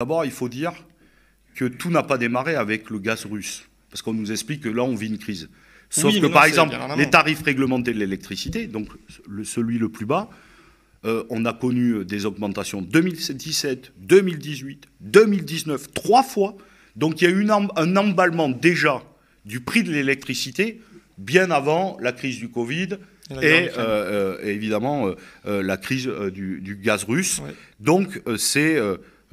D'abord, il faut dire que tout n'a pas démarré avec le gaz russe, parce qu'on nous explique que là, on vit une crise. Sauf que, par exemple, les tarifs réglementés de l'électricité, donc celui le plus bas, euh, on a connu euh, des augmentations 2017, 2018, 2019, trois fois. Donc il y a eu un emballement déjà du prix de l'électricité bien avant la crise du Covid et, euh, et évidemment la crise du, gaz russe. Donc c'est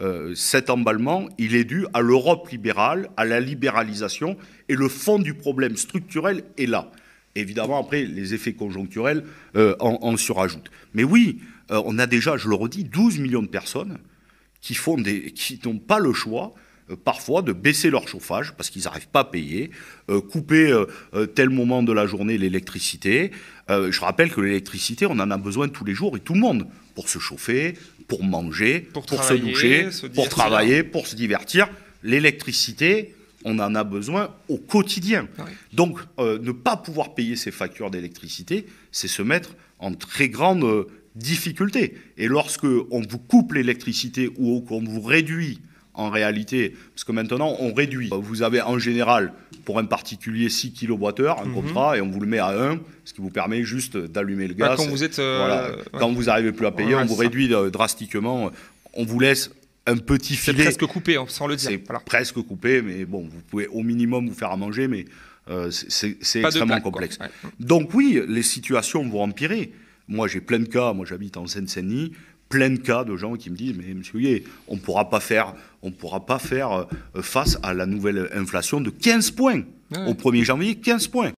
euh, cet emballement, il est dû à l'Europe libérale, à la libéralisation, et le fond du problème structurel est là. Évidemment, après, les effets conjoncturels euh, en, surajoutent. Mais oui, euh, on a déjà, je le redis, 12 millions de personnes qui n'ont pas le choix euh, parfois de baisser leur chauffage parce qu'ils n'arrivent pas à payer, euh, couper euh, tel moment de la journée l'électricité. je rappelle que l'électricité, on en a besoin tous les jours et tout le monde pour se chauffer, pour manger, pour, se doucher, pour travailler, pour se divertir. L'électricité, on en a besoin au quotidien. Donc, ne pas pouvoir payer ses factures d'électricité, c'est se mettre en très grande difficulté. Et lorsque on vous coupe l'électricité ou qu'on vous réduit en réalité, parce que maintenant, on réduit. Vous avez en général, pour un particulier, 6 kWh, un mhm. contrat, et on vous le met à 1, ce qui vous permet juste d'allumer le bah, gaz. quand vous êtes... Euh, quand vous n'arrivez plus à payer, on vous réduit euh, drastiquement. On vous laisse un petit filet. C'est presque coupé, hein, sans le dire. C'est presque coupé, mais bon, vous pouvez au minimum vous faire à manger, mais euh, c'est extrêmement complexe. Donc oui, les situations vont empirer. Moi, j'ai plein de cas, moi j'habite en Seine-Saint-Denis, plein de cas de gens qui me disent, mais monsieur on ne pourra pas faire, on pourra pas faire euh, face à la nouvelle inflation de 15 points. Au 1er janvier, 15 points.